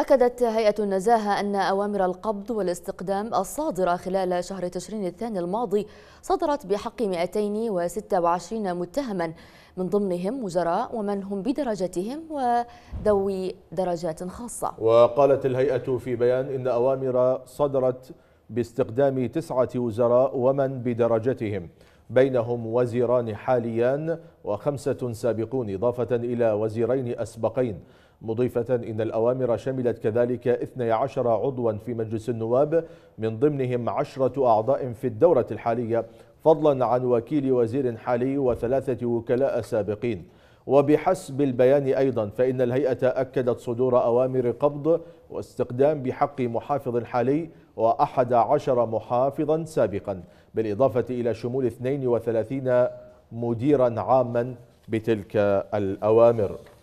أكدت هيئة النزاهة أن أوامر القبض والاستقدام الصادرة خلال شهر تشرين الثاني الماضي صدرت بحق 226 متهما من ضمنهم مجراء ومن هم بدرجتهم وذوي درجات خاصة وقالت الهيئة في بيان إن أوامر صدرت باستقدام تسعة وزراء ومن بدرجتهم بينهم وزيران حاليان وخمسة سابقون إضافة إلى وزيرين أسبقين مضيفة إن الأوامر شملت كذلك 12 عضوا في مجلس النواب من ضمنهم عشرة أعضاء في الدورة الحالية فضلا عن وكيل وزير حالي وثلاثة وكلاء سابقين وبحسب البيان أيضا فإن الهيئة أكدت صدور أوامر قبض واستقدام بحق محافظ حالي وأحد عشر محافظا سابقا بالإضافة إلى شمول 32 مديرا عاما بتلك الأوامر